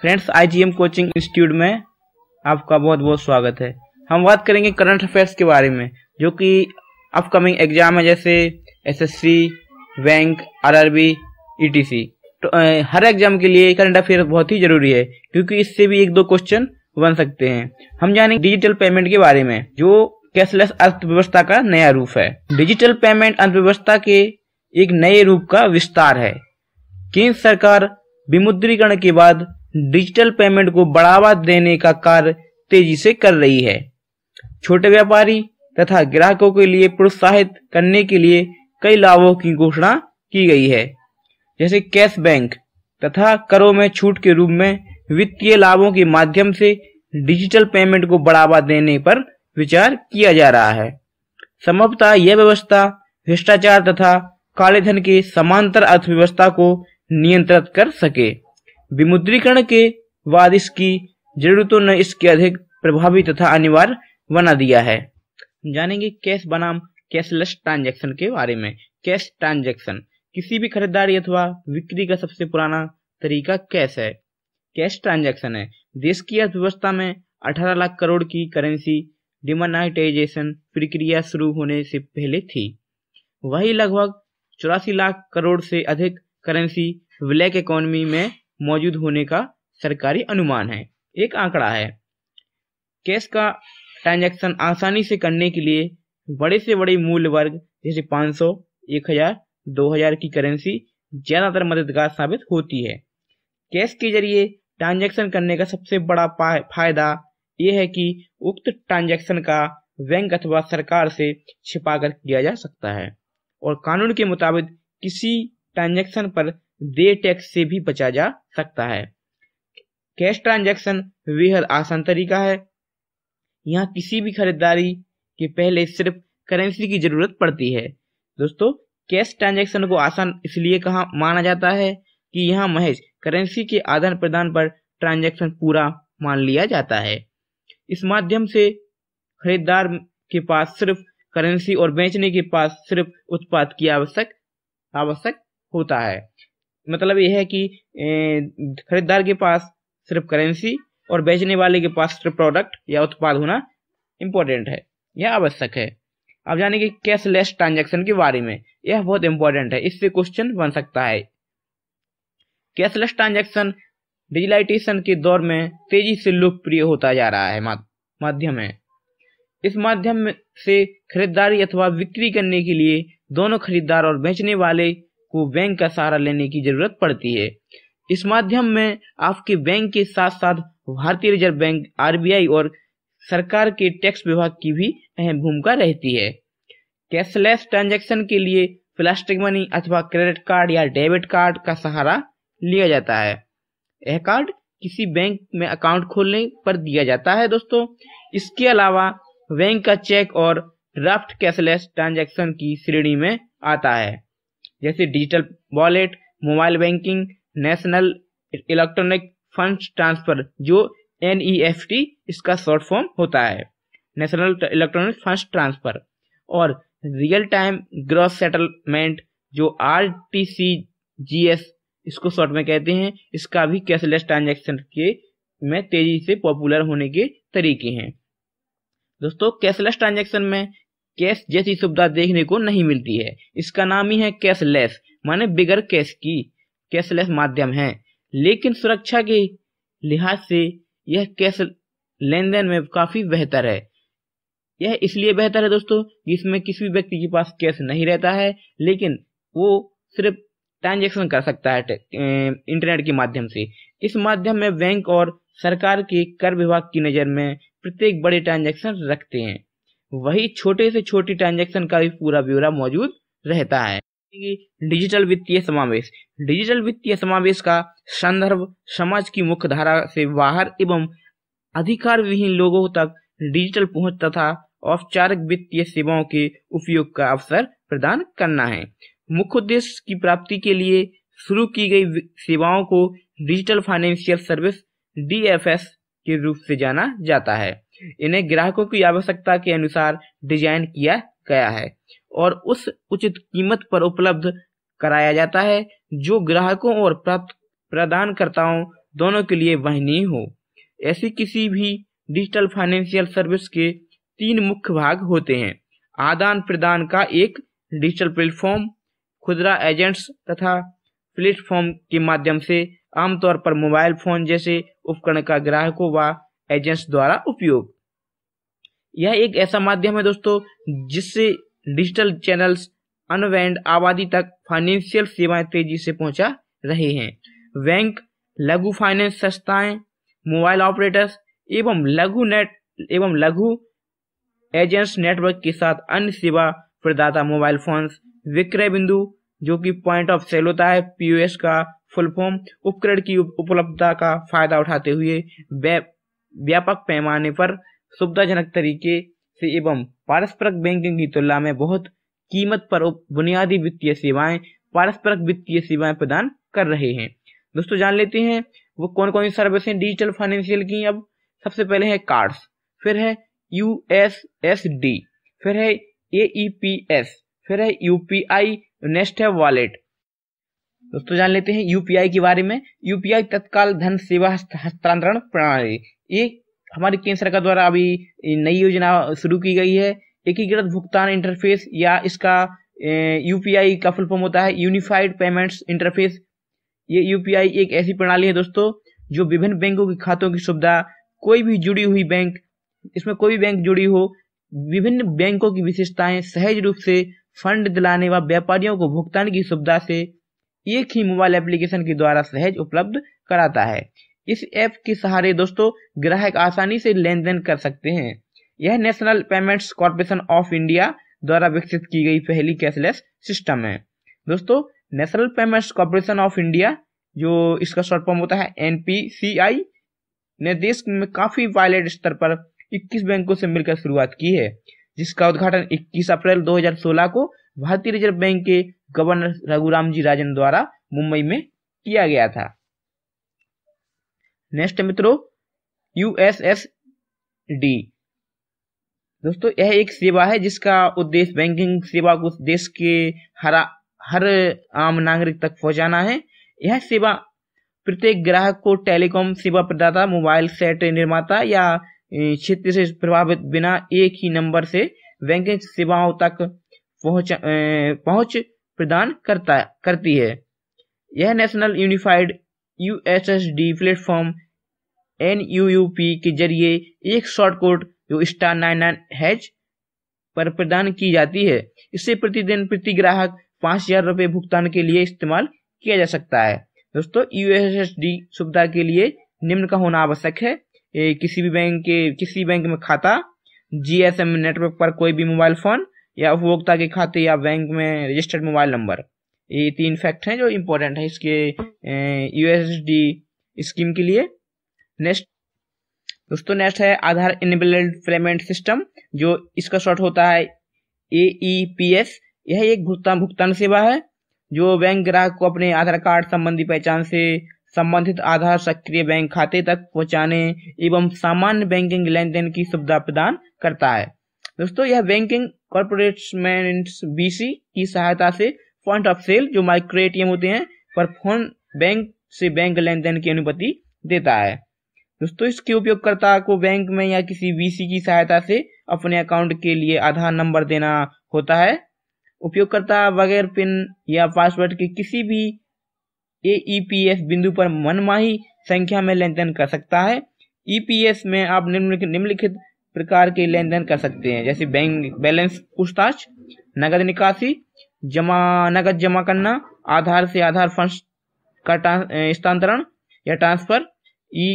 friends IgM coaching institute में आपका बहुत बहुत स्वागत है हम बात करेंगे करंट अफेयर्स के बारे में जो कि अपकमिंग एग्जाम है जैसे एसएससी बैंक आरआरबी ईटीसी तो हर एग्जाम के लिए करंट अफेयर बहुत ही जरूरी है क्योंकि इससे भी एक दो क्वेश्चन बन सकते हैं हम जानेंगे डिजिटल पेमेंट के बारे में जो कैशलेस अर्थव्यवस्था का नया रूप है डिजिटल पेमेंट अर्थव्यवस्था के एक नए रूप का विस्तार है केंद्र सरकार विमुद्रीकरण के बाद डिजिटल पेमेंट को बढ़ावा देने का कार्य तेजी से कर रही है छोटे व्यापारी तथा ग्राहकों के लिए प्रोत्साहित करने के लिए कई लाभों की घोषणा की गई है जैसे कैश बैंक तथा करों में छूट के रूप में वित्तीय लाभों के माध्यम से डिजिटल पेमेंट को बढ़ावा देने पर विचार किया जा रहा है संभवतः यह व्यवस्था भ्रष्टाचार तथा काले धन के समांतर अर्थव्यवस्था को नियंत्रित कर सके विमुद्रीकरण के बाद इसकी जरूरतों ने इसके अधिक प्रभावी तथा अनिवार्य बना दिया है जानेंगे कैश बनाम कैशलेस ट्रांजेक्शन के बारे में कैश ट्रांजेक्शन किसी भी खरीदारी अथवा बिक्री का सबसे पुराना तरीका कैश है कैश ट्रांजेक्शन है देश की अर्थव्यवस्था में 18 लाख करोड़ की करेंसी डिमोनाइटाइजेशन प्रक्रिया शुरू होने से पहले थी वही लगभग चौरासी लाख करोड़ से अधिक करेंसी ब्लैक इकोनॉमी में मौजूद होने का सरकारी अनुमान है एक आंकड़ा है कैश का ट्रांजैक्शन आसानी से करने के लिए बड़े से बड़े मूल्य वर्ग जैसे 500, 1000, 2000 की करेंसी ज़्यादातर मददगार साबित होती है कैश के जरिए ट्रांजैक्शन करने का सबसे बड़ा फायदा यह है कि उक्त ट्रांजैक्शन का बैंक अथवा सरकार से छिपाकर किया जा सकता है और कानून के मुताबिक किसी ट्रांजैक्शन पर देय टैक्स से भी बचा जा सकता है कैश ट्रांजैक्शन बेहद आसान तरीका है यहाँ किसी भी खरीदारी के पहले सिर्फ करेंसी की जरूरत पड़ती है दोस्तों कैश ट्रांजैक्शन को आसान इसलिए कहा माना जाता है कि यहाँ महज करेंसी के आदान प्रदान पर ट्रांजैक्शन पूरा मान लिया जाता है इस माध्यम से खरीदार के पास सिर्फ करेंसी और बेचने के पास सिर्फ उत्पाद की आवश्यक आवश्यक होता है मतलब यह है कि खरीदार के पास सिर्फ करेंसी और बेचने वाले के पास सिर्फ प्रोडक्ट या उत्पाद होना इम्पोर्टेंट है यह आवश्यक है अब जानेंगे कैशलेस ट्रांजेक्शन के बारे में यह बहुत इंपॉर्टेंट है इससे क्वेश्चन बन सकता है कैशलेस ट्रांजेक्शन डिजिलाइटेशन के दौर में तेजी से लोकप्रिय होता जा रहा है माध्यम है इस माध्यम से खरीदारी अथवा बिक्री करने के लिए दोनों खरीदार और बेचने वाले आपको बैंक का सहारा लेने की जरूरत पड़ती है इस माध्यम में आपके बैंक के साथ साथ भारतीय रिजर्व बैंक आरबीआई और सरकार के टैक्स विभाग की भी अहम भूमिका रहती है कैशलेस ट्रांजेक्शन के लिए प्लास्टिक मनी अथवा क्रेडिट कार्ड या डेबिट कार्ड का सहारा लिया जाता है यह कार्ड किसी बैंक में अकाउंट खोलने पर दिया जाता है दोस्तों इसके अलावा बैंक का चेक और ड्राफ्ट कैशलेस ट्रांजेक्शन की श्रेणी में आता है जैसे digital wallet mobile banking national electronic fund transfer जो एन e इसका शॉर्ट फॉर्म होता है नेशनल इलेक्ट्रॉनिक फंड ट्रांसफर और रियल टाइम ग्रॉस सेटलमेंट जो R T C G S इसको शॉर्ट में कहते हैं इसका भी कैशलेस ट्रांजेक्शन के में तेजी से पॉपुलर होने के तरीके हैं दोस्तों कैशलेस ट्रांजेक्शन में कैश जैसी सुविधा देखने को नहीं मिलती है इसका नाम ही है कैशलेस माने बिगर कैश की कैशलेस माध्यम है लेकिन सुरक्षा के लिहाज से यह कैश लेन देन में काफी बेहतर है यह इसलिए बेहतर है दोस्तों इसमें किसी भी व्यक्ति के पास कैश नहीं रहता है लेकिन वो सिर्फ ट्रांजेक्शन कर सकता है अं, इंटरनेट के माध्यम से इस माध्यम में बैंक और सरकार के कर विभाग की नज़र में प्रत्येक बड़े ट्रांजेक्शन रखते हैं वही छोटे से छोटी ट्रांजेक्शन का भी पूरा ब्यौरा मौजूद रहता है डिजिटल वित्तीय समावेश डिजिटल वित्तीय समावेश का संदर्भ समाज की मुख्य धारा से बाहर एवं अधिकार विहीन लोगों तक डिजिटल पहुंच तथा औपचारिक वित्तीय सेवाओं के उपयोग का अवसर प्रदान करना है मुख्य उद्देश्य की प्राप्ति के लिए शुरू की गई सेवाओं को डिजिटल फाइनेंशियल सर्विस डी के रूप से जाना जाता है इन्हें ग्राहकों की आवश्यकता के अनुसार डिजाइन किया गया है और उस उचित कीमत पर उपलब्ध कराया जाता है जो ग्राहकों और प्राप्त प्रदानकर्ताओं दोनों के लिए वहनीय हो ऐसी किसी भी डिजिटल फाइनेंशियल सर्विस के तीन मुख्य भाग होते हैं आदान प्रदान का एक डिजिटल प्लेटफॉर्म खुदरा एजेंट्स तथा प्लेटफॉर्म के माध्यम से आमतौर पर मोबाइल फोन जैसे उपकरण का ग्राहकों व एजेंट्स द्वारा उपयोग यह एक ऐसा माध्यम है दोस्तों जिससे डिजिटल चैनल्स अनवैंड आबादी तक फाइनेंशियल सेवाएं तेजी से पहुंचा रहे हैं बैंक लघु फाइनेंस संस्थाएं मोबाइल ऑपरेटर्स एवं लघु नेट एवं लघु एजेंट्स नेटवर्क के साथ अन्य सेवा प्रदाता मोबाइल फोन विक्रय बिंदु जो कि पॉइंट ऑफ सेल होता है पीओएस का फुल फॉर्म उपकरण की उपलब्धता का फायदा उठाते हुए वेब व्यापक पैमाने पर सुविधाजनक तरीके से एवं पारस्परिक बैंकिंग की तुलना में बहुत कीमत पर बुनियादी वित्तीय सेवाएं पारस्परिक वित्तीय सेवाएं प्रदान कर रहे हैं दोस्तों जान लेते हैं वो कौन कौन सी सर्विसें डिजिटल फाइनेंशियल की अब सबसे पहले है कार्ड्स फिर है यू एस एस डी फिर है ए ई पी एस फिर है यू पी आई नेस्ट है वॉलेट दोस्तों जान लेते हैं यूपीआई के बारे में यूपीआई तत्काल धन सेवा हस्तांतरण प्रणाली ये हमारी केंद्र सरकार द्वारा अभी नई योजना शुरू की गई है एकीकृत भुगतान इंटरफेस या इसका यूपीआई का फुल फॉर्म होता है यूनिफाइड पेमेंट्स इंटरफेस ये यूपीआई एक ऐसी प्रणाली है दोस्तों जो विभिन्न बैंकों के खातों की सुविधा कोई भी जुड़ी हुई बैंक इसमें कोई भी बैंक जुड़ी हो विभिन्न बैंकों की विशेषताएं सहज रूप से फंड दिलाने व व्यापारियों को भुगतान की सुविधा से एक ही मोबाइल एप्लीकेशन के द्वारा सहज उपलब्ध कराता है इस ऐप के सहारे दोस्तों ग्राहक आसानी से लेन देन कर सकते हैं यह national payments corporation of India द्वारा विकसित की गई पहली कैशलेस सिस्टम है दोस्तों national payments corporation of India जो इसका शॉर्ट फॉर्म होता है एन ने देश में काफी वायलेट स्तर पर 21 बैंकों से मिलकर शुरुआत की है जिसका उद्घाटन 21 अप्रैल 2016 को भारतीय रिजर्व बैंक के गवर्नर रघुराम जी राजन द्वारा मुंबई में किया गया था नेक्स्ट मित्रों यूएसएस डी दोस्तों यह एक सेवा है जिसका उद्देश्य बैंकिंग सेवा को देश के हर हर आम नागरिक तक पहुंचाना है यह सेवा प्रत्येक ग्राहक को टेलीकॉम सेवा प्रदाता मोबाइल सेट निर्माता या क्षेत्र से प्रभावित बिना एक ही नंबर से बैंकिंग सेवाओं तक पहुंच पहुंच प्रदान करता करती है यह national unified USSD platform N U U P के जरिए एक शॉर्ट कोड जो स्टार नाइन नाइन हैच पर प्रदान की जाती है इसे प्रतिदिन प्रति ग्राहक पाँच हजार रुपये भुगतान के लिए इस्तेमाल किया जा सकता है दोस्तों यूएसएसडी सुविधा के लिए निम्न का होना आवश्यक है ए, किसी भी बैंक के किसी बैंक में खाता जीएसएम नेटवर्क पर कोई भी मोबाइल फोन या उपभोक्ता के खाते या बैंक में रजिस्टर्ड मोबाइल नंबर ये तीन फैक्ट हैं जो इम्पोर्टेंट है इसके यूएसडी स्कीम के लिए नेक्स्ट दोस्तों नेक्स्ट है आधार इनेबल्ड पेमेंट सिस्टम जो इसका शॉर्ट होता है ए पी एस यह एक भुगतान भुगतान सेवा है जो बैंक ग्राहक को अपने आधार कार्ड संबंधी पहचान से संबंधित आधार सक्रिय बैंक खाते तक पहुंचाने एवं सामान्य बैंकिंग लेन देन की सुविधा प्रदान करता है दोस्तों यह बैंकिंग कॉर्पोरेटमेंट बीसी की सहायता से पॉइंट ऑफ सेल जो माइक्रो एटीएम होते हैं पर फोन बैंक से बैंक लेन देन की अनुमति देता है दोस्तों इसके उपयोगकर्ता को बैंक में या किसी वीसी की सहायता से अपने अकाउंट के लिए आधार नंबर देना होता है उपयोगकर्ता बगैर पिन या पासवर्ड के किसी भी एईपीएस e बिंदु पर मनमाही संख्या में लेन कर सकता है ईपीएस e में आप निम्नलिखित प्रकार के देन कर सकते हैं जैसे बैंक बैलेंस पूछताछ नगद निकासी जमा नगद जमा करना आधार से आधार फंड का स्थानांतरण या ट्रांसफर ई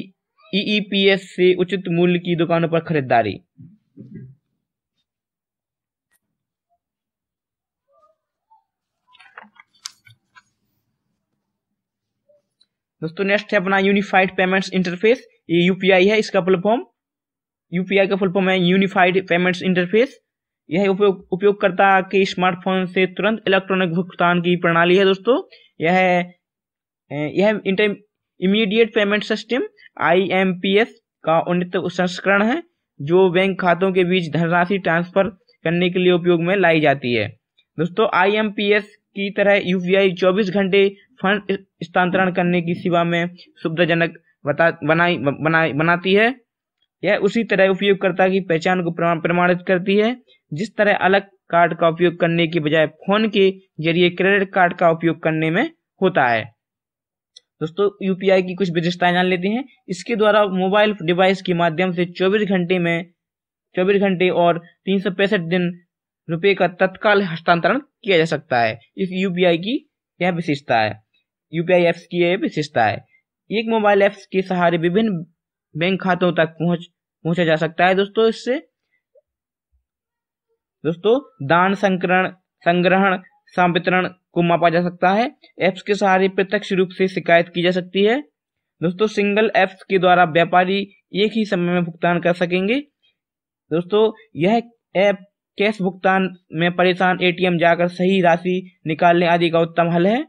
ईईपीएस e e से उचित मूल्य की दुकानों पर खरीदारी दोस्तों नेक्स्ट है अपना यूनिफाइड पेमेंट्स इंटरफेस ये यूपीआई है इसका फुल फॉर्म यूपीआई का फुल फॉर्म है यूनिफाइड पेमेंट्स इंटरफेस यह उपयोग उपयोगकर्ता के स्मार्टफोन से तुरंत इलेक्ट्रॉनिक भुगतान की प्रणाली है दोस्तों यह यह inter immediate payment system IMPS का उन्नत संस्करण है जो बैंक खातों के बीच धनराशि ट्रांसफर करने के लिए उपयोग में लाई जाती है दोस्तों आईएमपीएस की तरह यूपीआई 24 घंटे फंड स्थानांतरण करने की सेवा में सुविधाजनक बता बनाई बना, बनाती है यह उसी तरह उपयोगकर्ता की पहचान को प्रमाणित करती है जिस तरह अलग कार्ड का उपयोग करने के बजाय फोन के जरिए क्रेडिट कार्ड का उपयोग करने में होता है दोस्तों यूपीआई की कुछ विशेषताएं जान लेते हैं इसके द्वारा मोबाइल डिवाइस के माध्यम से 24 घंटे में 24 घंटे और तीन दिन रुपए का तत्काल हस्तांतरण किया जा सकता है इस यूपीआई की यह विशेषता है यूपीआई एप्स की यह विशेषता है एक मोबाइल एप्स के सहारे विभिन्न बैंक खातों तक पहुंच पहुंचा जा सकता है दोस्तों इससे दोस्तों दान संकरण संग्रहण संवितरण को मापा जा सकता है एप्स के सहारे प्रत्यक्ष रूप से शिकायत की जा सकती है दोस्तों सिंगल एप्स के द्वारा व्यापारी एक ही समय में भुगतान कर सकेंगे दोस्तों यह ऐप कैश भुगतान में परेशान एटीएम जाकर सही राशि निकालने आदि का उत्तम हल है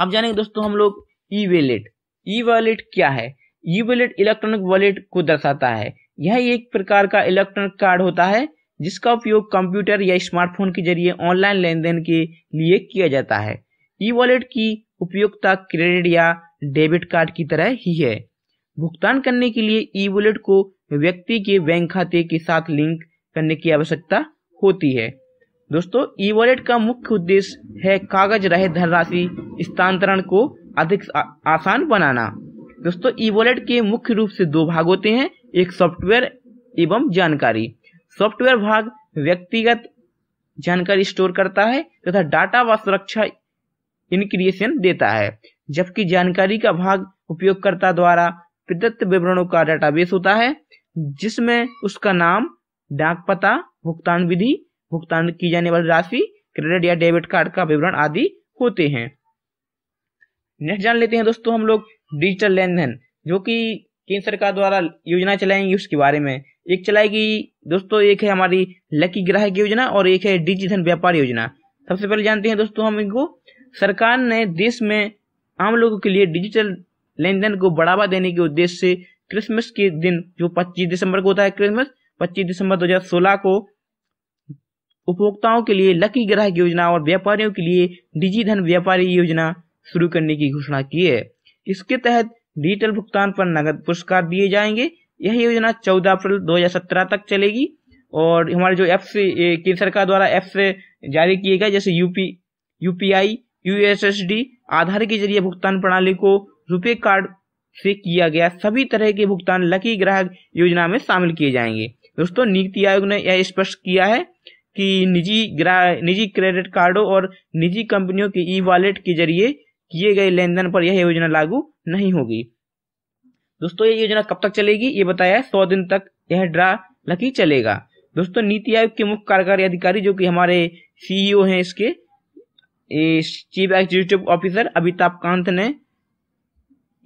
अब जानेंगे दोस्तों हम लोग ई वेलेट ई वॉलेट क्या है ई वॉलेट इलेक्ट्रॉनिक वॉलेट को दर्शाता है यह एक प्रकार का इलेक्ट्रॉनिक कार्ड होता है जिसका उपयोग कंप्यूटर या स्मार्टफोन के जरिए ऑनलाइन लेन देन के लिए किया जाता है ई वॉलेट की उपयोगिता क्रेडिट या डेबिट कार्ड की तरह ही है भुगतान करने के लिए ई वॉलेट को व्यक्ति के बैंक खाते के साथ लिंक करने की आवश्यकता होती है दोस्तों ई वॉलेट का मुख्य उद्देश्य है कागज रहित धनराशि स्थानांतरण को अधिक आसान बनाना दोस्तों ई वॉलेट के मुख्य रूप से दो भाग होते हैं एक सॉफ्टवेयर एवं जानकारी सॉफ्टवेयर भाग व्यक्तिगत जानकारी स्टोर करता है तथा डाटा व सुरक्षा इनक्रिएशन देता है जबकि जानकारी का भाग उपयोगकर्ता द्वारा प्रदत्त विवरणों का डाटाबेस होता है जिसमें उसका नाम डाक पता भुगतान विधि भुगतान की जाने वाली राशि क्रेडिट या डेबिट कार्ड का विवरण आदि होते हैं नेक्स्ट जान लेते हैं दोस्तों हम लोग डिजिटल देन जो कि केंद्र सरकार द्वारा योजना चलाएंगे उसके बारे में एक चलाएगी दोस्तों एक है हमारी लकी ग्राहक योजना और एक है डिजी धन व्यापार योजना सबसे पहले जानते हैं दोस्तों हम इनको सरकार ने देश में आम लोगों के लिए डिजिटल लेन देन को बढ़ावा देने के उद्देश्य से क्रिसमस के दिन जो 25 दिसंबर को होता है क्रिसमस 25 दिसंबर 2016 को उपभोक्ताओं के लिए लकी ग्राहक योजना और व्यापारियों के लिए डिजी धन व्यापारी योजना शुरू करने की घोषणा की है इसके तहत डिजिटल भुगतान पर नगद पुरस्कार दिए जाएंगे यह योजना चौदह अप्रैल दो तक चलेगी और हमारे जो एप्स केंद्र सरकार द्वारा एप्स जारी किए गए जैसे यूपी यूपीआई यूएसएसडी आधार के जरिए भुगतान प्रणाली को रुपए कार्ड से किया गया सभी तरह के भुगतान लकी ग्राहक योजना में शामिल किए जाएंगे दोस्तों नीति आयोग ने यह स्पष्ट किया है कि निजी निजी क्रेडिट कार्डों और निजी कंपनियों के ई वॉलेट के जरिए किए गए लेनदेन पर यह योजना लागू नहीं होगी दोस्तों ये योजना कब तक चलेगी ये बताया है सौ दिन तक यह ड्रा लकी चलेगा दोस्तों नीति आयोग के मुख्य कार्यकारी अधिकारी जो कि हमारे सीईओ e हैं इसके chief executive officer Amitabh Kant ने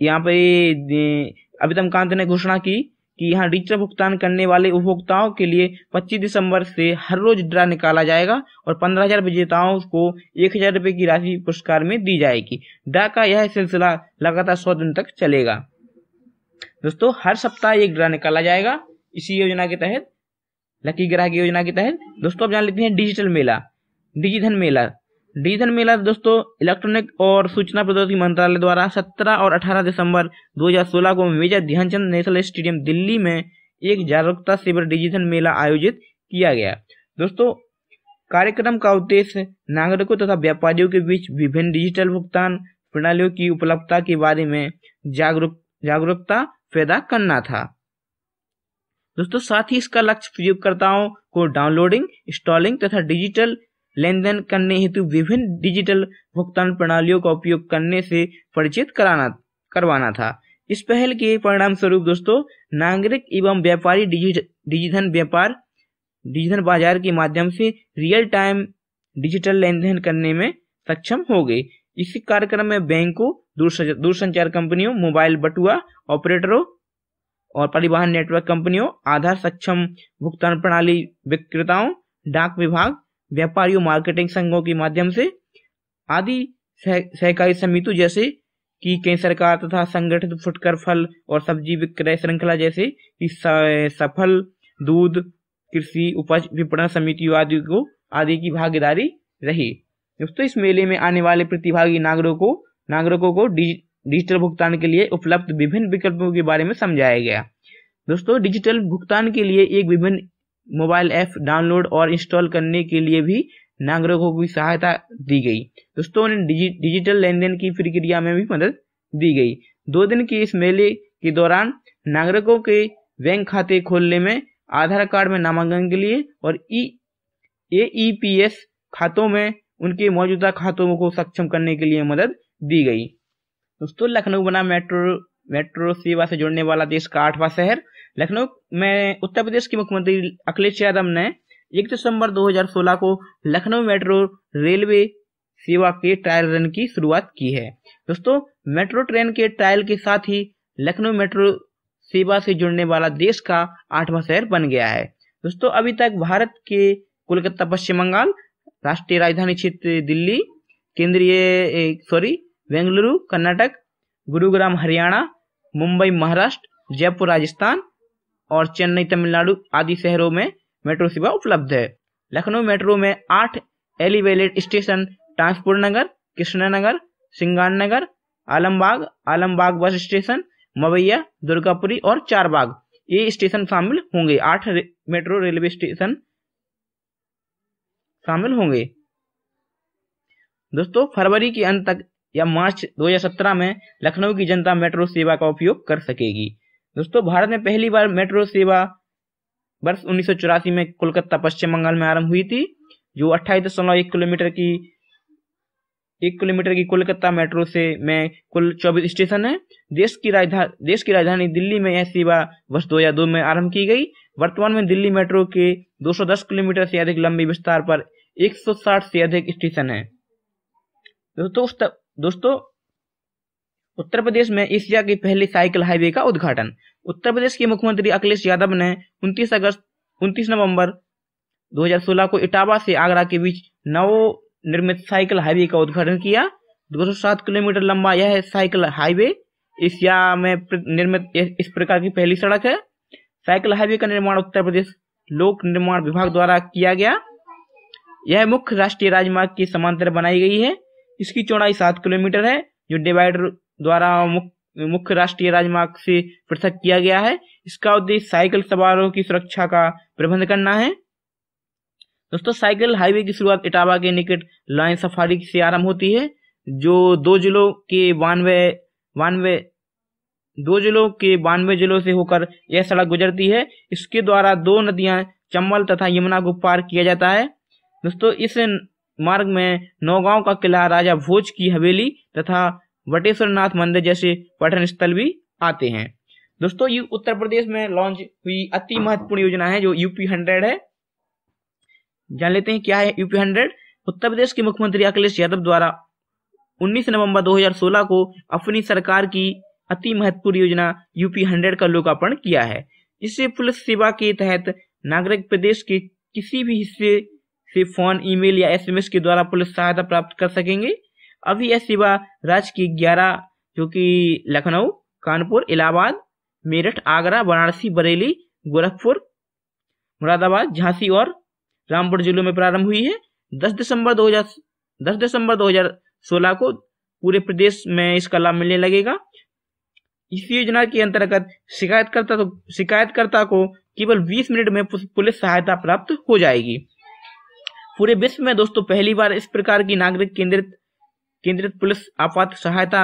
यहाँ पर अमिताभ कांत ने घोषणा की कि यहाँ डिजिटल भुगतान करने वाले उपभोक्ताओं के लिए 25 दिसंबर से हर रोज ड्रा निकाला जाएगा और पंद्रह हजार विजेताओं को एक हजार रुपये की राशि पुरस्कार में दी जाएगी ड्रा का यह सिलसिला लगातार सौ दिन तक चलेगा दोस्तों हर सप्ताह एक ड्रा निकाला जाएगा इसी योजना के तहत लकी ग्राहक योजना के तहत दोस्तों आप जान लेते हैं डिजिटल मेला डिजिधन मेला डिजिधन मेला दोस्तों इलेक्ट्रॉनिक और सूचना प्रौद्योगिकी मंत्रालय द्वारा 17 और 18 दिसंबर 2016 को major Dhyan Chand national stadium Delhi में एक जागरूकता शिविर डिजिधन मेला आयोजित किया गया दोस्तों कार्यक्रम का उद्देश्य नागरिकों तथा व्यापारियों के बीच विभिन्न डिजिटल भुगतान प्रणालियों की उपलब्धता के बारे में जागरूक जागरूकता पैदा करना था दोस्तों साथ ही इसका लक्ष्य प्रयोगकर्ताओं को डाउनलोडिंग इंस्टॉलिंग तथा डिजिटल लेन देन करने हेतु विभिन्न डिजिटल भुगतान प्रणालियों का उपयोग करने से परिचित कराना करवाना था इस पहल के परिणाम स्वरूप दोस्तों नागरिक एवं व्यापारी डिजिटल व्यापार डिजिटल बाजार के माध्यम से रियल टाइम डिजिटल लेन देन करने में सक्षम हो गए इसी कार्यक्रम में बैंकों दूरसंचार कंपनियों मोबाइल बटुआ ऑपरेटरों और परिवहन नेटवर्क कंपनियों आधार सक्षम भुगतान प्रणाली विक्रेताओं डाक विभाग व्यापारियों मार्केटिंग संघों के माध्यम से आदि सहकारी समितियों जैसे कि केंद्र सरकार तथा संगठित फुटकर फल और सब्जी विक्रय श्रृंखला जैसे कि सफल दूध कृषि उपज विपणन समितियों आदि को आदि की भागीदारी रही दोस्तों इस मेले में आने वाले प्रतिभागी नागरिकों नागरिकों को डिजिटल भुगतान के लिए उपलब्ध विभिन्न विकल्पों के बारे में समझाया गया दोस्तों डिजिटल भुगतान के लिए एक विभिन्न मोबाइल ऐप डाउनलोड और इंस्टॉल करने के लिए भी नागरिकों की सहायता दी गई दोस्तों उन्हें डिजि, डिजिटल लेन देन की प्रक्रिया में भी मदद दी गई दो दिन के इस मेले के दौरान नागरिकों के बैंक खाते खोलने में आधार कार्ड में नामांकन के लिए और ई ए पी एस खातों में उनके मौजूदा खातों को सक्षम करने के लिए मदद दी गई दोस्तों लखनऊ बना मेट्रो मेट्रो सेवा से जुड़ने वाला देश का आठवां शहर लखनऊ में उत्तर प्रदेश के मुख्यमंत्री अखिलेश यादव ने एक दिसंबर 2016 को लखनऊ मेट्रो रेलवे सेवा के ट्रायल रन की शुरुआत की है दोस्तों मेट्रो ट्रेन के ट्रायल के साथ ही लखनऊ मेट्रो सेवा से जुड़ने वाला देश का आठवां शहर बन गया है दोस्तों अभी तक भारत के कोलकाता पश्चिम बंगाल राष्ट्रीय राजधानी क्षेत्र दिल्ली केंद्रीय सॉरी बेंगलुरु कर्नाटक गुरुग्राम हरियाणा मुंबई महाराष्ट्र जयपुर राजस्थान और चेन्नई तमिलनाडु आदि शहरों में मेट्रो सेवा उपलब्ध है लखनऊ मेट्रो में आठ elevated station transport Nagar Krishna Nagar Singar Nagar Alambagh Alambagh bus station Mawaiya Durgapuri और चारबाग ये स्टेशन शामिल होंगे आठ मेट्रो रेलवे स्टेशन शामिल होंगे दोस्तों फरवरी के अंत तक या मार्च 2017 में लखनऊ की जनता मेट्रो सेवा का उपयोग कर सकेगी दोस्तों भारत में पहली बार मेट्रो सेवा वर्ष उन्नीस में कोलकाता पश्चिम बंगाल में आरंभ हुई थी जो अट्ठाईस किलोमीटर की एक किलोमीटर की कोलकाता मेट्रो से में कुल चौबीस स्टेशन है देश की राजधानी देश की राजधानी दिल्ली में यह सेवा वर्ष दो में आरंभ की गई वर्तमान में दिल्ली मेट्रो के 210 किलोमीटर से अधिक लंबी विस्तार पर 160 से अधिक स्टेशन है दोस्तों दोस्तों उत्तर प्रदेश में एशिया की पहली साइकिल हाईवे का उद्घाटन उत्तर प्रदेश के मुख्यमंत्री अखिलेश यादव ने 29 अगस्त 29 नवंबर 2016 को इटावा से आगरा के बीच नव निर्मित साइकिल हाईवे का उद्घाटन किया 207 किलोमीटर लंबा यह साइकिल हाईवे एशिया में निर्मित इस प्रकार की पहली सड़क है साइकिल हाईवे का निर्माण उत्तर प्रदेश लोक निर्माण विभाग द्वारा किया गया यह मुख्य राष्ट्रीय राजमार्ग की समांतर बनाई गई है इसकी चौड़ाई सात किलोमीटर है जो डिवाइडर द्वारा मुख्य राष्ट्रीय राजमार्ग से पृथक किया गया है इसका उद्देश्य साइकिल सवारों की सुरक्षा का प्रबंध करना है दोस्तों साइकिल हाईवे की शुरुआत इटावा के निकट लाइन सफारी से आरंभ होती है जो दो जिलों के बानवे बानवे दो जिलों के बानवे जिलों से होकर यह सड़क गुजरती है इसके द्वारा दो नदियां चंबल तथा यमुना को पार किया जाता है दोस्तों इस मार्ग में नौगांव का किला राजा भोज की हवेली तथा वटेश्वरनाथ मंदिर जैसे पर्यटन स्थल भी आते हैं दोस्तों ये उत्तर प्रदेश में लॉन्च हुई अति महत्वपूर्ण योजना है जो यूपी हंड्रेड है जान लेते हैं क्या है यूपी हंड्रेड उत्तर प्रदेश के मुख्यमंत्री अखिलेश यादव द्वारा 19 नवंबर 2016 को अपनी सरकार की अति महत्वपूर्ण योजना यूपी हंड्रेड का लोकार्पण किया है इसे पुलिस सेवा के तहत नागरिक प्रदेश के किसी भी हिस्से सिर्फ फोन ईमेल या एसएमएस के द्वारा पुलिस सहायता प्राप्त कर सकेंगे अभी यह सेवा राज्य की ग्यारह जो कि लखनऊ कानपुर इलाहाबाद मेरठ आगरा वाराणसी बरेली गोरखपुर मुरादाबाद झांसी और रामपुर जिलों में प्रारंभ हुई है 10 दिसंबर 2000 10 दिसंबर 2016 को पूरे प्रदेश में इसका लाभ मिलने लगेगा इस योजना के अंतर्गत शिकायतकर्ता तो शिकायतकर्ता को केवल 20 मिनट में पुलिस सहायता प्राप्त हो जाएगी पूरे विश्व में दोस्तों पहली बार इस प्रकार की नागरिक केंद्रित केंद्रित पुलिस आपात सहायता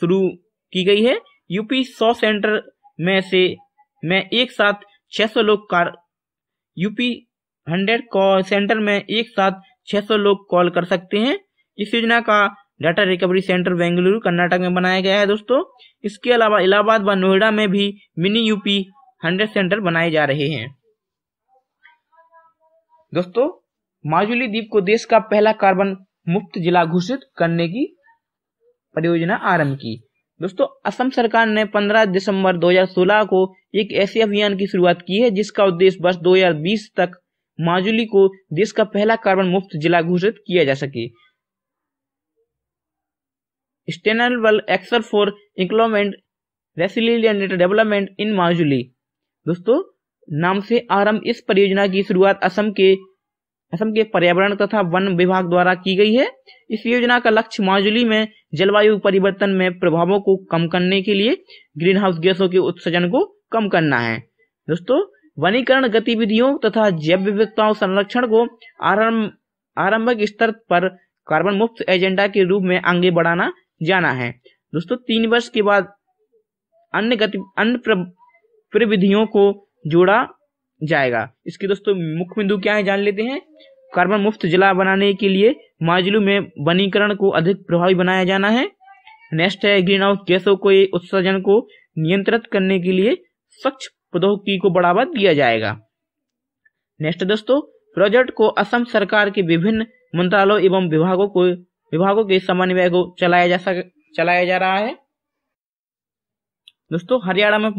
शुरू की गई है यूपी सौ सेंटर में से में एक साथ 600 लोग कार यूपी हंड्रेड सेंटर में एक साथ 600 लोग कॉल कर सकते हैं इस योजना का data recovery centre Bengaluru Karnataka में बनाया गया है दोस्तों इसके अलावा इलाहाबाद व नोएडा में भी मिनी यूपी हंड्रेड सेंटर बनाए जा रहे हैं दोस्तों माजुली द्वीप को देश का पहला कार्बन मुक्त जिला घोषित करने की परियोजना आरंभ की दोस्तों असम सरकार ने 15 दिसंबर 2016 को एक ऐसे अभियान की शुरुआत की है जिसका उद्देश्य वर्ष 2020 तक माजुली को देश का पहला कार्बन मुक्त जिला घोषित किया जा सके sustainable action for climate resilient development in Majuli दोस्तों नाम से आरंभ इस परियोजना की शुरुआत असम के असम के पर्यावरण तथा वन विभाग द्वारा की गई है इस योजना का लक्ष्य माजुली में जलवायु परिवर्तन में प्रभावों को कम करने के लिए ग्रीन हाउस गैसों के उत्सर्जन को कम करना है दोस्तों वनीकरण गतिविधियों तथा जैव विविधताओं संरक्षण को आरंभ आरंभिक स्तर पर कार्बन मुक्त एजेंडा के रूप में आगे बढ़ाना जाना है दोस्तों तीन वर्ष के बाद अन्य गति अन्य प्रविधियों को जोड़ा जाएगा इसके दोस्तों मुख्य बिंदु क्या है जान लेते हैं कार्बन मुफ्त जिला बनाने के लिए माजलू में वनीकरण को अधिक प्रभावी बनाया जाना है नेक्स्ट है ग्रीन हाउस गैसों को उत्सर्जन को नियंत्रित करने के लिए स्वच्छ प्रौद्योगिकी को बढ़ावा दिया जाएगा नेक्स्ट दोस्तों प्रोजेक्ट को असम सरकार के विभिन्न मंत्रालयों एवं विभागों को विभागों के समन्वय को चलाया जा सक चलाया जा रहा है दोस्तों हरियाणा में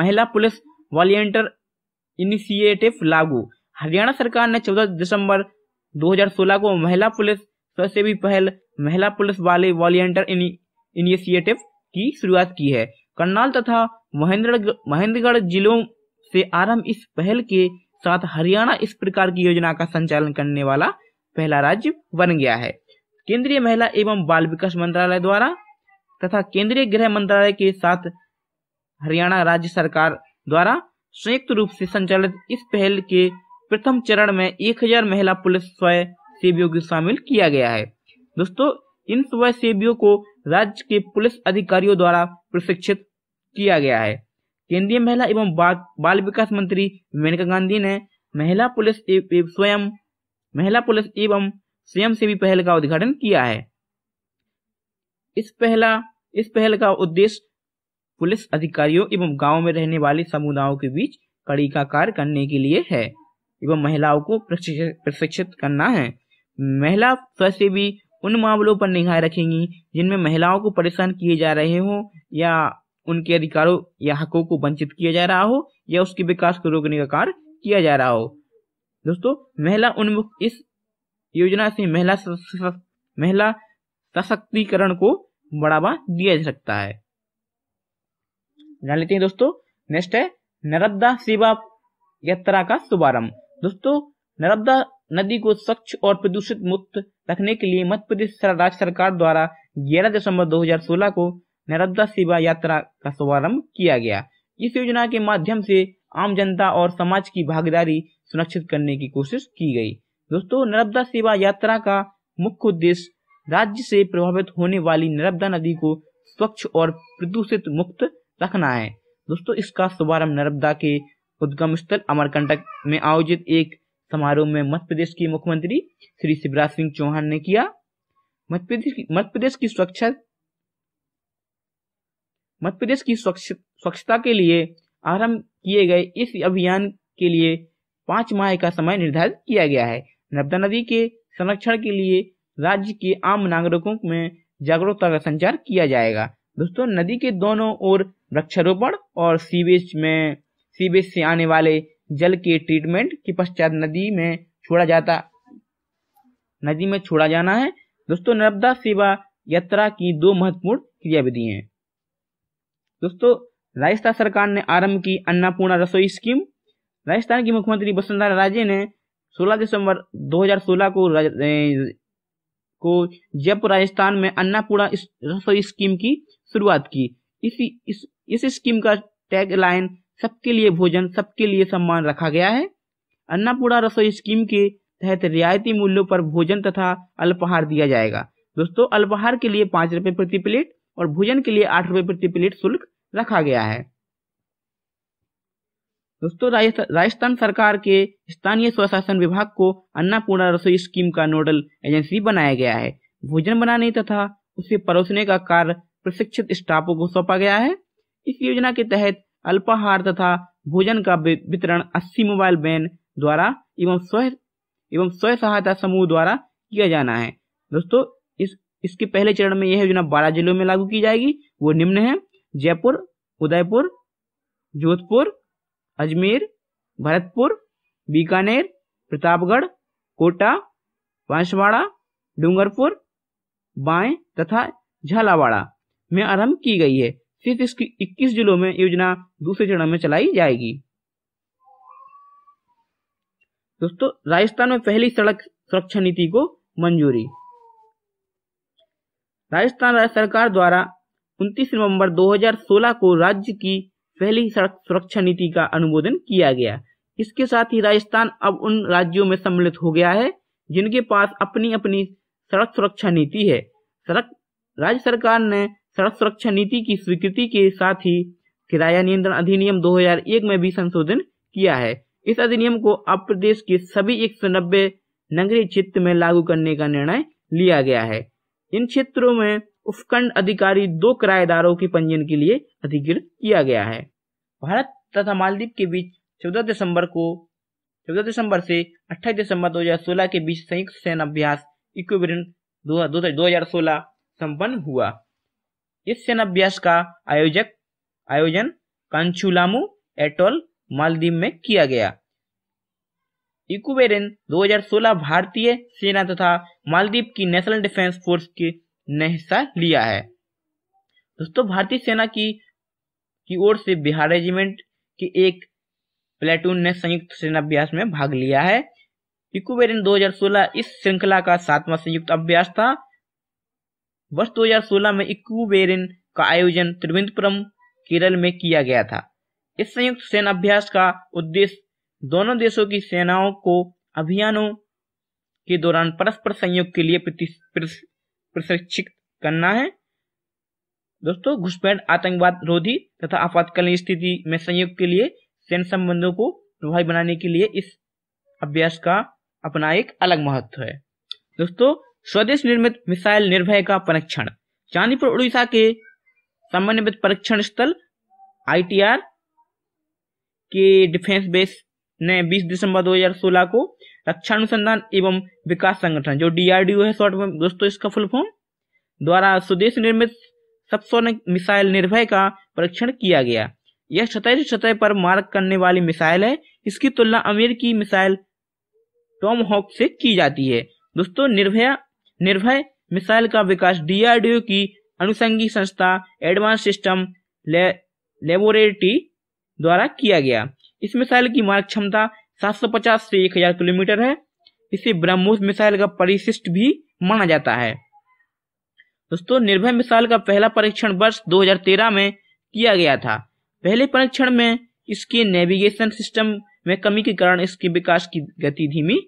महिला पुलिस वॉलियंटर इनिशिएटिव लागू हरियाणा सरकार ने 14 दिसंबर 2016 को महिला पुलिस स्वयंसेवी पहल महिला पुलिस वाले वॉलियंटर इनिशिएटिव की शुरुआत की है करनाल तथा महेंद्रगढ़ जिलों से आरंभ इस पहल के साथ हरियाणा इस प्रकार की योजना का संचालन करने वाला पहला राज्य बन गया है केंद्रीय महिला एवं बाल विकास मंत्रालय द्वारा तथा केंद्रीय गृह मंत्रालय के साथ हरियाणा राज्य सरकार द्वारा संयुक्त रूप से संचालित इस पहल के प्रथम चरण में 1000 महिला पुलिस स्वयं सेवियों को शामिल किया गया है दोस्तों इन स्वयं सेवियों को राज्य के पुलिस अधिकारियों द्वारा प्रशिक्षित किया गया है केंद्रीय महिला एवं बाल विकास मंत्री मेनका गांधी ने महिला पुलिस स्वयं महिला पुलिस एवं स्वयं सेवी पहल का उद्घाटन किया है इस पहला इस पहल का उद्देश्य पुलिस अधिकारियों एवं गाँव में रहने वाले समुदायों के बीच कड़ी का कार्य करने के लिए है एवं महिलाओं को प्रशिक्षित करना है महिला सदस्य भी उन मामलों पर निगाह रखेंगी जिनमें महिलाओं को परेशान किए जा रहे हो या उनके अधिकारों या हकों को वंचित किया जा रहा हो या उसके विकास को रोकने का कार्य किया जा रहा हो दोस्तों महिला उन्मुख इस योजना से महिला महिला सशक्तिकरण को बढ़ावा दिया जा सकता है जान लेते हैं दोस्तों नेक्स्ट है नर्मदा सेवा यात्रा का शुभारंभ दोस्तों नर्मदा नदी को स्वच्छ और प्रदूषित मुक्त रखने के लिए मध्य प्रदेश राज्य सरकार द्वारा 11 दिसंबर 2016 को नर्मदा सेवा यात्रा का शुभारंभ किया गया इस योजना के माध्यम से आम जनता और समाज की भागीदारी सुनिश्चित करने की कोशिश की गई दोस्तों नर्मदा सेवा यात्रा का मुख्य उद्देश्य राज्य से प्रभावित होने वाली नर्मदा नदी को स्वच्छ और प्रदूषित मुक्त रखना है दोस्तों इसका शुभारंभ नर्मदा के उद्गम स्थल अमरकंटक में आयोजित एक समारोह में मध्य प्रदेश के मुख्यमंत्री श्री शिवराज सिंह चौहान ने किया मध्य प्रदेश की मध्य प्रदेश की स्वच्छता मध्य प्रदेश की स्वच्छता के लिए आरंभ किए गए इस अभियान के लिए पांच माह का समय निर्धारित किया गया है नर्मदा नदी के संरक्षण के लिए राज्य के आम नागरिकों में जागरूकता का संचार किया जाएगा दोस्तों नदी के दोनों ओर वृक्षारोपण और सीवेज में सीवेज से आने वाले जल के ट्रीटमेंट के पश्चात नदी में छोड़ा जाता नदी में छोड़ा जाना है दोस्तों नर्मदा सेवा यात्रा की दो महत्वपूर्ण क्रियाविधि हैं दोस्तों राजस्थान सरकार ने आरंभ की अन्नापूर्णा रसोई स्कीम राजस्थान की मुख्यमंत्री वसुंधरा राजे ने 16 दिसंबर 2016 को को जयपुर राजस्थान में अन्नापूर्णा रसोई स्कीम की शुरुआत की इसी इस इस स्कीम का टैग लाइन सबके लिए भोजन सबके लिए सम्मान रखा गया है अन्नापूर्णा रसोई स्कीम के तहत रियायती मूल्यों पर भोजन तथा अल्पहार दिया जाएगा दोस्तों अल्पहार के लिए पांच रुपए प्रति प्लेट और भोजन के लिए आठ रुपए प्रति प्लेट शुल्क रखा गया है दोस्तों राजस्थान सरकार के स्थानीय स्वशासन विभाग को अन्नापूर्णा रसोई स्कीम का नोडल एजेंसी बनाया गया है भोजन बनाने तथा उसे परोसने का कार्य प्रशिक्षित स्टाफों को सौंपा गया है इस योजना के तहत अल्पाहार तथा भोजन का वितरण 80 मोबाइल वैन द्वारा एवं स्वयं एवं स्वयं सहायता समूह द्वारा किया जाना है दोस्तों इस इसके पहले चरण में यह योजना बारह जिलों में लागू की जाएगी वो निम्न है जयपुर उदयपुर जोधपुर अजमेर भरतपुर बीकानेर प्रतापगढ़ कोटा बांसवाड़ा डूंगरपुर बाएं तथा झालावाड़ा में आरंभ की गई है सिर्फ इसकी इक्कीस जिलों में योजना दूसरे चरण में चलाई जाएगी दोस्तों राजस्थान में पहली सड़क सुरक्षा नीति को मंजूरी राजस्थान राज्य सरकार द्वारा 29 नवंबर 2016 को राज्य की पहली सड़क सुरक्षा नीति का अनुमोदन किया गया इसके साथ ही राजस्थान अब उन राज्यों में सम्मिलित हो गया है जिनके पास अपनी अपनी सड़क सुरक्षा नीति है सड़क राज्य सरकार ने सड़क सुरक्षा नीति की स्वीकृति के साथ ही किराया नियंत्रण अधिनियम 2001 में भी संशोधन किया है इस अधिनियम को अब प्रदेश के सभी एक नगरीय क्षेत्र में लागू करने का निर्णय लिया गया है इन क्षेत्रों में उपखंड अधिकारी दो किराएदारों के पंजीयन के लिए अधिकृत किया गया है भारत तथा मालदीव के बीच 14 दिसंबर को 14 दिसंबर से 28 दिसंबर 2016 के बीच संयुक्त सेना अभ्यास दो हजार सोलह संपन्न हुआ इस सेनाभ्यास का आयोजक आयोजन कंचुलामू एटोल मालदीव में किया गया इकुबेरिन 2016 भारतीय सेना तथा मालदीव की नेशनल डिफेंस फोर्स की ने हिस्सा लिया है दोस्तों भारतीय सेना की की ओर से बिहार रेजिमेंट के एक प्लेटून ने संयुक्त सेनाभ्यास में भाग लिया है इकुबेरिन 2016 इस श्रृंखला का सातवां संयुक्त अभ्यास था वर्ष 2016 में इक्वेरिन का आयोजन त्रिवेंद्रपुरम केरल में किया गया था इस संयुक्त सेना अभ्यास का उद्देश्य दोनों देशों की सेनाओं को अभियानों के दौरान परस्पर संयोग के लिए प्रशिक्षित करना है दोस्तों घुसपैठ आतंकवाद रोधी तथा आपातकालीन स्थिति में संयोग के लिए सैन्य संबंधों को प्रभावी बनाने के लिए इस अभ्यास का अपना एक अलग महत्व है दोस्तों स्वदेश निर्मित मिसाइल निर्भय का परीक्षण चांदीपुर उड़ीसा के समन्वित परीक्षण स्थल आईटीआर के डिफेंस बेस ने 20 दिसंबर 2016 को रक्षा अनुसंधान एवं विकास संगठन जो डीआरडीओ है शॉर्ट में दोस्तों इसका फुल फॉर्म द्वारा स्वदेश निर्मित सबसोनिक मिसाइल निर्भय का परीक्षण किया गया यह सतह से सतह पर मार्ग करने वाली मिसाइल है इसकी तुलना अमेरिकी मिसाइल टॉम हॉक से की जाती है दोस्तों निर्भया निर्भय मिसाइल का विकास डीआरडीओ की अनुसंगी संस्था एडवांस सिस्टम लेबोरेटरी द्वारा किया गया इस मिसाइल की मारक क्षमता 750 से 1000 किलोमीटर है इसे ब्रह्मोस मिसाइल का परिशिष्ट भी माना जाता है दोस्तों निर्भय मिसाइल का पहला परीक्षण वर्ष 2013 में किया गया था पहले परीक्षण में इसके नेविगेशन सिस्टम में कमी के कारण इसके विकास की गति धीमी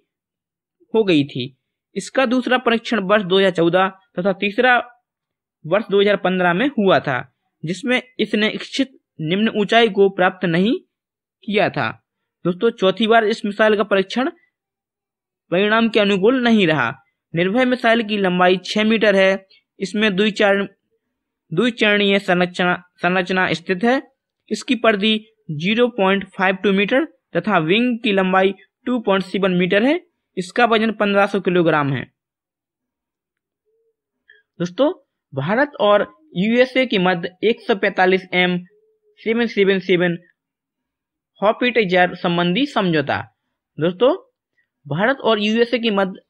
हो गई थी इसका दूसरा परीक्षण वर्ष 2014 तथा तीसरा वर्ष 2015 में हुआ था जिसमें इसने इच्छित निम्न ऊंचाई को प्राप्त नहीं किया था दोस्तों चौथी बार इस मिसाइल का परीक्षण परिणाम के अनुकूल नहीं रहा निर्भय मिसाइल की लंबाई 6 मीटर है इसमें दुई चरणीय संरचना संरचना स्थित है इसकी परिधि टू मीटर तथा विंग की लंबाई सेवन मीटर है इसका वजन 1500 किलोग्राम है दोस्तों भारत और यूएसए के मध्य 145 M seven seven seven howitzer संबंधी समझौता दोस्तों भारत और यूएसए के मध्य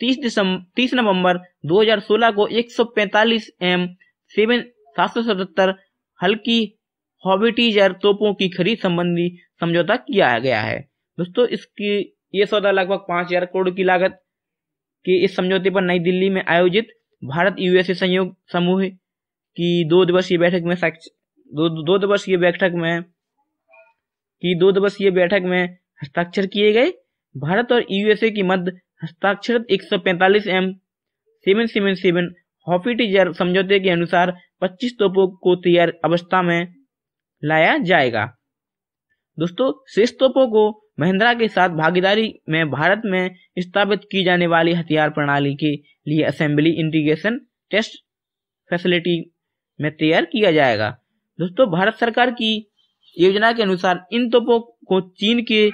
तीस दिसंबर तीस नवंबर 2016 को 145 एम सेवन सात सौ सतहत्तर हल्की हॉबिटीजर तोपों की खरीद संबंधी समझौता किया गया है दोस्तों इसकी ये सौदा लगभग पांच हजार करोड़ की लागत के इस समझौते पर नई दिल्ली में आयोजित भारत यूएसए संयोग समूह की दो दिवसीय बैठक में दो, दो दिवसीय बैठक में की दो दिवसीय बैठक में हस्ताक्षर किए गए भारत और यूएसए के मध्य हस्ताक्षरित 145 M seven seven seven howitzer समझौते के अनुसार 25 तोपों को तैयार अवस्था में लाया जाएगा दोस्तों शेष तोपों को महिंद्रा के साथ भागीदारी में भारत में स्थापित की जाने वाली हथियार प्रणाली के लिए असेंबली इंटीग्रेशन टेस्ट फैसिलिटी में तैयार किया जाएगा दोस्तों भारत सरकार की योजना के अनुसार इन तोपों को चीन के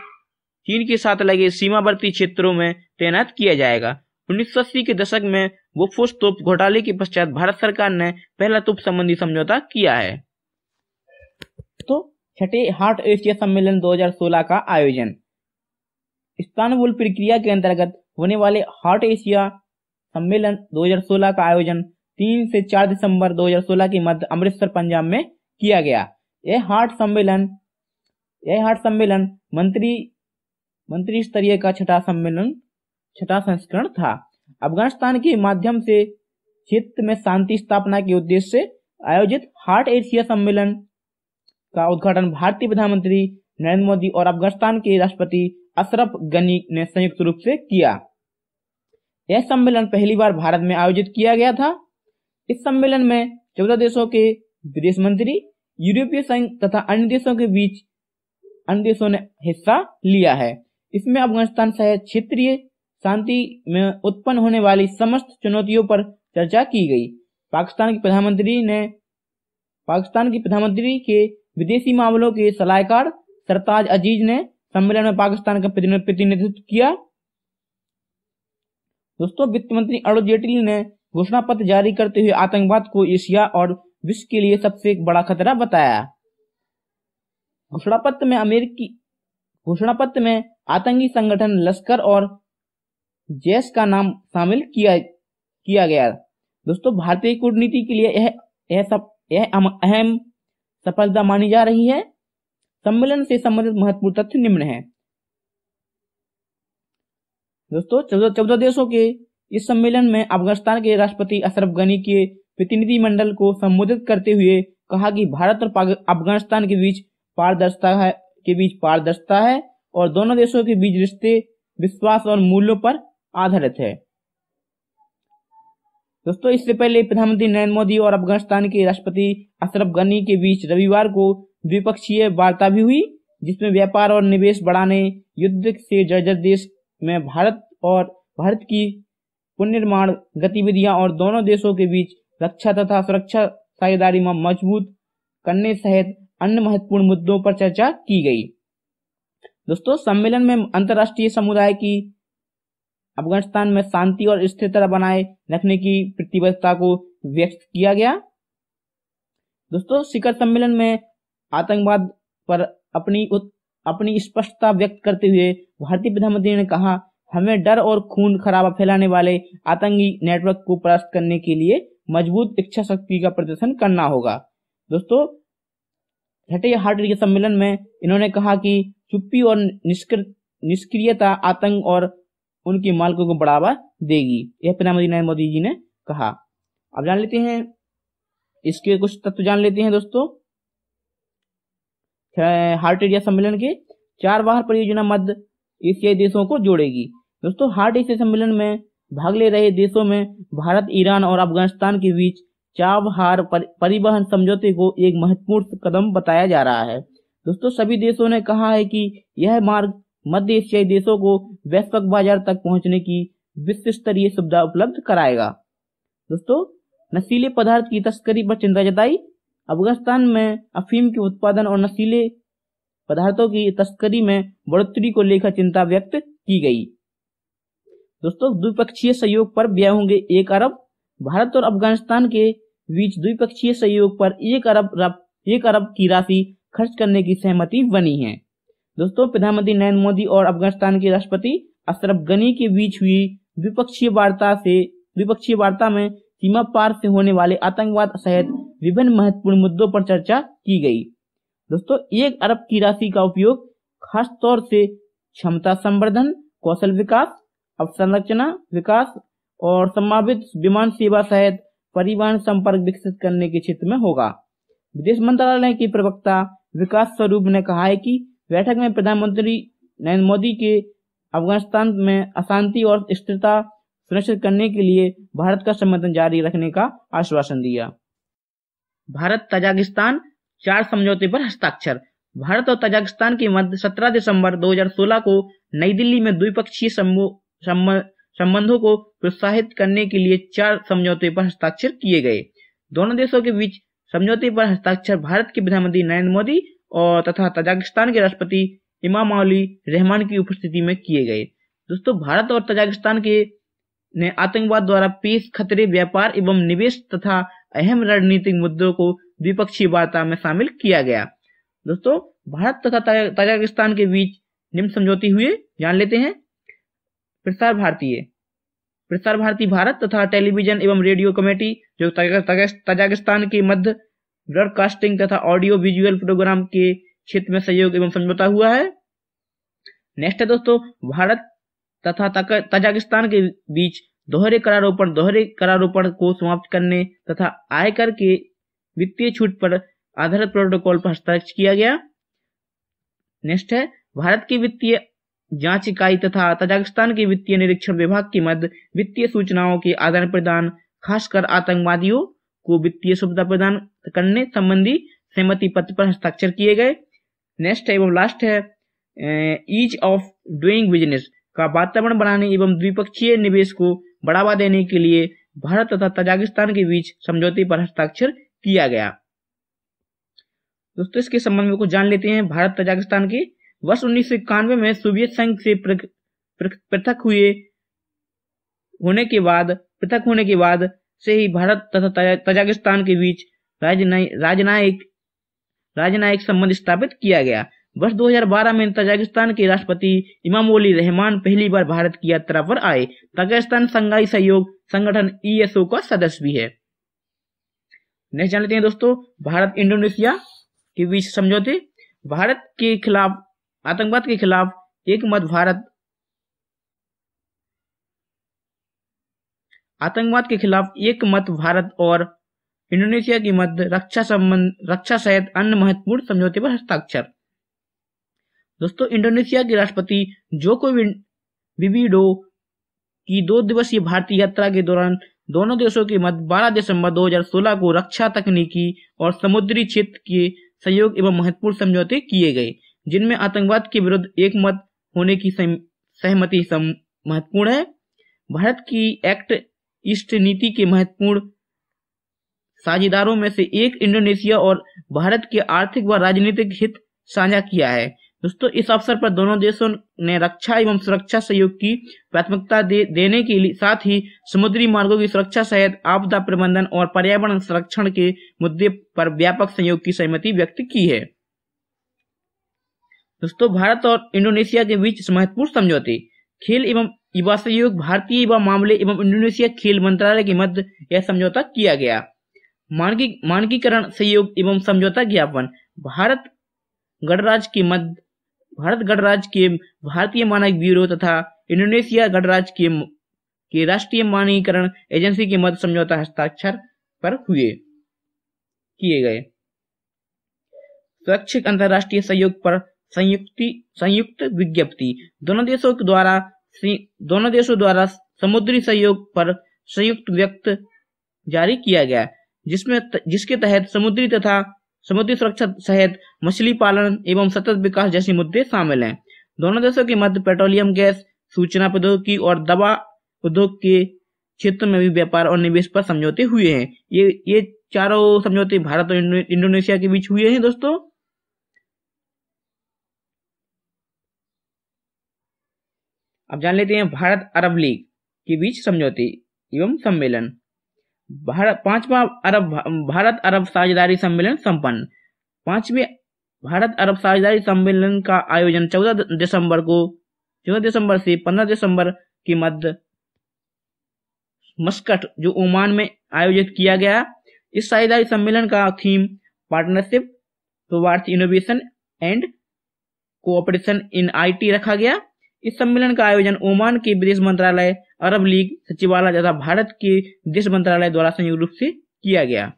चीन के साथ लगे सीमावर्ती क्षेत्रों में तैनात किया जाएगा 1980 के दशक में बोफोर्स तोप घोटाले के पश्चात भारत सरकार ने पहला तोप संबंधी समझौता किया है तो छठे हार्ट एशिया सम्मेलन 2016 का आयोजन इस्तानबुल प्रक्रिया के अंतर्गत होने वाले हार्ट एशिया सम्मेलन 2016 का आयोजन 3 से 4 दिसंबर 2016 के मध्य अमृतसर पंजाब में किया गया यह हार्ट सम्मेलन यह हार्ट सम्मेलन मंत्री मंत्री स्तरीय का छठा सम्मेलन छठा संस्करण था अफगानिस्तान के माध्यम से क्षेत्र में शांति स्थापना के उद्देश्य से आयोजित हार्ट एशिया सम्मेलन का उद्घाटन भारतीय प्रधानमंत्री नरेंद्र मोदी और अफगानिस्तान के राष्ट्रपति अशरफ गनी ने संयुक्त रूप से किया यह सम्मेलन पहली बार भारत में आयोजित किया गया था इस सम्मेलन में चौदह देशों के विदेश मंत्री यूरोपीय संघ तथा अन्य देशों के बीच अन्य देशों ने हिस्सा लिया है इसमें अफगानिस्तान सहित क्षेत्रीय शांति में उत्पन्न होने वाली समस्त चुनौतियों पर चर्चा की गई पाकिस्तान की प्रधानमंत्री ने पाकिस्तान की प्रधानमंत्री के विदेशी मामलों के सलाहकार सरताज अजीज ने सम्मेलन में पाकिस्तान का प्रतिनिधित्व किया दोस्तों वित्त मंत्री अरुण जेटली ने घोषणा पत्र जारी करते हुए आतंकवाद को एशिया और विश्व के लिए सबसे बड़ा खतरा बताया घोषणा पत्र में अमेरिकी घोषणा पत्र में आतंकी संगठन लश्कर और जैश का नाम शामिल किया किया गया दोस्तों भारतीय कूटनीति के लिए यह यह सब यह अहम सफलता मानी जा रही है सम्मेलन से संबंधित महत्वपूर्ण तथ्य निम्न है दोस्तों चौदह देशों के इस सम्मेलन में अफगानिस्तान के राष्ट्रपति अशरफ गनी के प्रतिनिधिमंडल को संबोधित करते हुए कहा कि भारत और अफगानिस्तान के बीच पारदर्शिता है के बीच पारदर्शिता है और दोनों देशों के बीच रिश्ते विश्वास और मूल्यों पर आधारित है दोस्तों इससे पहले प्रधानमंत्री नरेंद्र मोदी और अफगानिस्तान के राष्ट्रपति अशरफ गनी के बीच रविवार को द्विपक्षीय वार्ता भी हुई जिसमें व्यापार और निवेश बढ़ाने युद्ध से जर्जर देश में भारत और भारत की पुनर्निर्माण गतिविधियां और दोनों देशों के बीच रक्षा तथा सुरक्षा साझेदारी में मजबूत करने सहित अन्य महत्वपूर्ण मुद्दों पर चर्चा की गई दोस्तों सम्मेलन में अंतर्राष्ट्रीय समुदाय की अफगानिस्तान में शांति और स्थिरता बनाए रखने की प्रतिबद्धता को व्यक्त किया गया दोस्तों शिखर सम्मेलन में आतंकवाद पर अपनी उत, अपनी स्पष्टता व्यक्त करते हुए भारतीय प्रधानमंत्री ने कहा हमें डर और खून खराबा फैलाने वाले आतंकी नेटवर्क को परास्त करने के लिए मजबूत इच्छा शक्ति का प्रदर्शन करना होगा दोस्तों छठे हार्ट के सम्मेलन में इन्होंने कहा कि चुप्पी और निष्क्रियता आतंक और उनके मालकों को बढ़ावा देगी यह प्रधानमंत्री नरेंद्र मोदी जी ने कहा अब जान लेते हैं इसके कुछ तत्व जान लेते हैं दोस्तों हार्ट एशिया सम्मेलन के चार बाहर परियोजना मध्य एशियाई देशों को जोड़ेगी दोस्तों हार्ट एशिया सम्मेलन में भाग ले रहे देशों में भारत ईरान और अफगानिस्तान के बीच चाबहार पर, परिवहन समझौते को एक महत्वपूर्ण कदम बताया जा रहा है दोस्तों सभी देशों ने कहा है कि यह मार्ग मध्य एशियाई देशों को वैश्विक बाजार तक पहुंचने की विश्व स्तरीय सुविधा उपलब्ध कराएगा दोस्तों नशीले पदार्थ की तस्करी पर चिंता जताई अफगानिस्तान में अफीम के उत्पादन और नशीले पदार्थों की तस्करी में बढ़ोतरी को लेकर चिंता व्यक्त की गई दोस्तों द्विपक्षीय सहयोग पर व्यय होंगे एक अरब भारत और अफगानिस्तान के बीच द्विपक्षीय सहयोग पर एक अरब एक अरब की राशि खर्च करने की सहमति बनी है दोस्तों प्रधानमंत्री नरेंद्र मोदी और अफगानिस्तान के राष्ट्रपति अशरफ गनी के बीच हुई द्विपक्षीय वार्ता से द्विपक्षीय वार्ता में सीमा पार से होने वाले आतंकवाद सहित विभिन्न महत्वपूर्ण मुद्दों पर चर्चा की गई दोस्तों एक अरब की राशि का उपयोग खास तौर से क्षमता संवर्धन कौशल विकास अवसंरचना विकास और संभावित विमान सेवा सहित परिवहन संपर्क विकसित करने के क्षेत्र में होगा विदेश मंत्रालय के प्रवक्ता विकास स्वरूप ने कहा है कि बैठक में प्रधानमंत्री नरेंद्र मोदी के अफगानिस्तान में अशांति और स्थिरता सुनिश्चित करने के लिए भारत का समर्थन जारी रखने का आश्वासन दिया भारत तजाकिस्तान चार समझौते पर हस्ताक्षर भारत और तजाकिस्तान के मध्य 17 दिसंबर 2016 को नई दिल्ली में द्विपक्षीय संबंधों को प्रोत्साहित करने के लिए चार समझौते पर हस्ताक्षर किए गए दोनों देशों के बीच समझौते पर हस्ताक्षर भारत के प्रधानमंत्री नरेंद्र मोदी और तथा तजाकिस्तान के राष्ट्रपति इमाम अली रहमान की उपस्थिति में किए गए दोस्तों भारत और तजाकिस्तान के ने आतंकवाद द्वारा पेश खतरे व्यापार एवं निवेश तथा अहम रणनीतिक मुद्दों को द्विपक्षीय वार्ता में शामिल किया गया दोस्तों भारत तथा तजाकिस्तान के बीच निम्न समझौते हुए जान लेते हैं प्रसार भारतीय प्रसार भारती भारत तथा टेलीविजन एवं रेडियो कमेटी जो तजाकिस्तान के मध्य ब्रॉडकास्टिंग तथा ऑडियो विजुअल प्रोग्राम के क्षेत्र में सहयोग एवं समझौता हुआ है नेक्स्ट है दोस्तों भारत तथा ताजिकिस्तान के बीच दोहरे करारोपण दोहरे करारोपण को समाप्त करने तथा आयकर के वित्तीय छूट पर आधारित प्रोटोकॉल पर हस्ताक्षर किया गया नेक्स्ट है भारत की वित्तीय जांच इकाई तथा ताजिकिस्तान के वित्तीय निरीक्षण विभाग के मध्य वित्तीय सूचनाओं के आदान प्रदान खासकर आतंकवादियों को वित्तीय सुविधा प्रदान करने संबंधी सहमति पत्र पर हस्ताक्षर किए गए नेक्स्ट है एवं लास्ट है ईज ऑफ डूइंग बिजनेस का वातावरण बनाने एवं द्विपक्षीय निवेश को बढ़ावा देने के लिए भारत तथा तजाकिस्तान के बीच समझौते पर हस्ताक्षर किया गया दोस्तों इसके संबंध में कुछ जान लेते हैं भारत तजाकिस्तान के वर्ष उन्नीस सौ इक्यानवे में सोवियत संघ से पृथक हुए होने के बाद पृथक होने के बाद से ही भारत तथा तजाकिस्तान के बीच राजनयिक राजनयिक संबंध स्थापित किया गया वर्ष 2012 में तजाकिस्तान के राष्ट्रपति इमामोली रहमान पहली बार भारत की यात्रा पर आए तजाकिस्तान संघाई सहयोग संगठन ईएसओ e का सदस्य भी है नेक्स्ट जान लेते हैं दोस्तों भारत इंडोनेशिया के बीच समझौते भारत के खिलाफ आतंकवाद के खिलाफ एक मत भारत आतंकवाद के खिलाफ एक मत भारत और इंडोनेशिया की मध्य रक्षा संबंध रक्षा सहित अन्य महत्वपूर्ण समझौते पर हस्ताक्षर दोस्तों इंडोनेशिया के राष्ट्रपति जोको विबिडो की दो दिवसीय भारतीय यात्रा के दौरान दोनों देशों के मध्य 12 दिसंबर 2016 को रक्षा तकनीकी और समुद्री क्षेत्र के सहयोग एवं महत्वपूर्ण समझौते किए गए जिनमें आतंकवाद के विरुद्ध एक मत होने की सहमति महत्वपूर्ण है भारत की एक्ट ईस्ट नीति के महत्वपूर्ण साझेदारों में से एक इंडोनेशिया और भारत के आर्थिक व राजनीतिक हित साझा किया है दोस्तों इस अवसर पर दोनों देशों ने रक्षा एवं सुरक्षा सहयोग की प्राथमिकता दे, देने के लिए साथ ही समुद्री मार्गों की सुरक्षा सहित आपदा प्रबंधन और पर्यावरण संरक्षण के मुद्दे पर व्यापक सहयोग की सहमति व्यक्त की है दोस्तों भारत और इंडोनेशिया के बीच महत्वपूर्ण समझौते खेल एवं युवा सहयोग भारतीय युवा मामले एवं इंडोनेशिया खेल मंत्रालय के मध्य यह समझौता किया गया मानकी मानकीकरण सहयोग एवं समझौता ज्ञापन भारत गणराज्य के मध्य भारत गणराज्य के भारतीय मानक ब्यूरो तथा इंडोनेशिया गणराज्य के के राष्ट्रीय मानकीकरण एजेंसी के मध्य समझौता हस्ताक्षर पर हुए किए गए स्वैच्छिक अंतरराष्ट्रीय सहयोग पर संयुक्ति संयुक्त विज्ञप्ति दोनों देशों के द्वारा दोनों देशों द्वारा समुद्री सहयोग पर संयुक्त व्यक्त जारी किया गया जिसमें जिसके तहत समुद्री तथा समुद्री सुरक्षा सहित मछली पालन एवं सतत विकास जैसे मुद्दे शामिल हैं दोनों देशों के मध्य पेट्रोलियम गैस सूचना प्रौद्योगिकी और दवा उद्योग के क्षेत्र में भी व्यापार और निवेश पर समझौते हुए हैं ये ये चारों समझौते भारत और इंडोनेशिया के बीच हुए हैं दोस्तों अब जान लेते हैं भारत अरब लीग के बीच समझौते एवं सम्मेलन भारत पांचवा अरब भारत अरब साझेदारी सम्मेलन संपन्न पांचवें भारत अरब साझेदारी सम्मेलन का आयोजन 14 दिसंबर को 14 दिसंबर से 15 दिसंबर के मध्य मस्कट जो ओमान में आयोजित किया गया इस साझेदारी सम्मेलन का theme partnership towards innovation and cooperation in IT रखा गया इस सम्मेलन का आयोजन ओमान के विदेश मंत्रालय अरब लीग सचिवालय तथा भारत के विदेश मंत्रालय द्वारा संयुक्त रूप से किया गया